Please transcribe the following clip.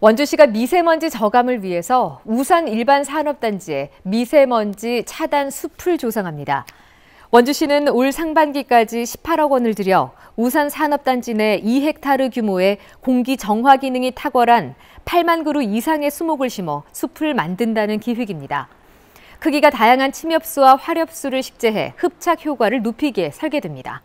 원주시가 미세먼지 저감을 위해서 우산 일반 산업단지에 미세먼지 차단 숲을 조성합니다. 원주시는 올 상반기까지 18억 원을 들여 우산 산업단지 내 2헥타르 규모의 공기 정화 기능이 탁월한 8만 그루 이상의 수목을 심어 숲을 만든다는 기획입니다. 크기가 다양한 침엽수와 화렵수를 식재해 흡착 효과를 높이게 설계됩니다.